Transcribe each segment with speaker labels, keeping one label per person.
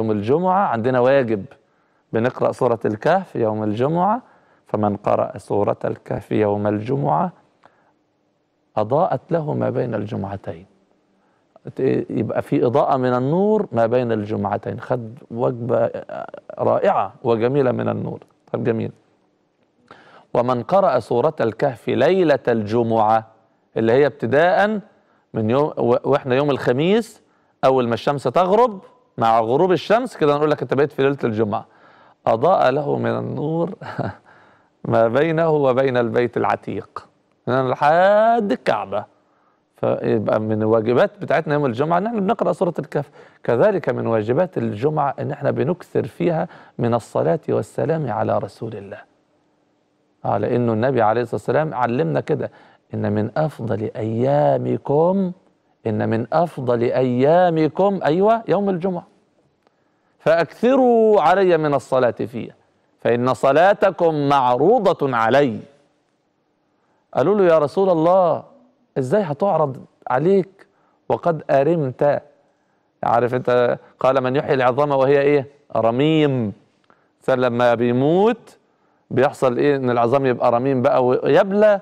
Speaker 1: يوم الجمعة عندنا واجب بنقرأ سورة الكهف يوم الجمعة فمن قرأ سورة الكهف يوم الجمعة أضاءت له ما بين الجمعتين يبقى في إضاءة من النور ما بين الجمعتين خد وجبة رائعة وجميلة من النور طب جميل ومن قرأ سورة الكهف ليلة الجمعة اللي هي ابتداء من يوم وإحنا يوم الخميس أول ما الشمس تغرب مع غروب الشمس كده نقول لك انت بقيت في ليله الجمعه اضاء له من النور ما بينه وبين البيت العتيق من لحد الكعبه فيبقى من الواجبات بتاعتنا يوم الجمعه ان احنا بنقرا سوره الكهف كذلك من واجبات الجمعه ان احنا بنكثر فيها من الصلاه والسلام على رسول الله على انه النبي عليه الصلاه والسلام علمنا كده ان من افضل ايامكم إن من أفضل أيامكم أيوة يوم الجمعة فأكثروا علي من الصلاة فيه فإن صلاتكم معروضة علي قالوا له يا رسول الله إزاي هتعرض عليك وقد أرمت عارف أنت قال من يحيي العظام وهي إيه رميم الإنسان لما بيموت بيحصل إيه إن العظام يبقى رميم بقى ويبلى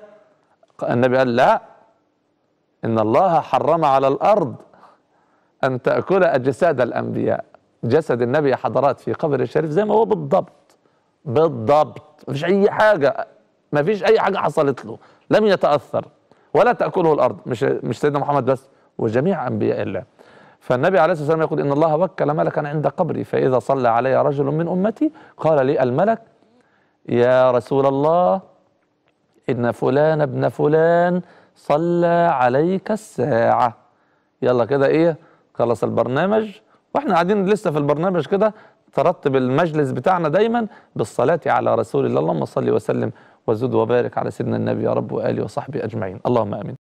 Speaker 1: النبي قال لا إن الله حرم على الأرض أن تأكل أجساد الأنبياء جسد النبي حضرات في قبر الشريف زي ما هو بالضبط بالضبط مفيش أي حاجة مفيش أي حاجة حصلت له لم يتأثر ولا تأكله الأرض مش مش سيدنا محمد بس وجميع أنبياء الله فالنبي عليه الصلاة والسلام يقول إن الله وكل ملكا عند قبري فإذا صلى علي رجل من أمتي قال لي الملك يا رسول الله إن فلان ابن فلان صلى عليك الساعة يلا كده ايه خلص البرنامج واحنا قاعدين لسه في البرنامج كده ترتب المجلس بتاعنا دايما بالصلاة على رسول الله اللهم صل وسلم وزد وبارك على سيدنا النبي يا رب وآله وصحبه أجمعين اللهم آمين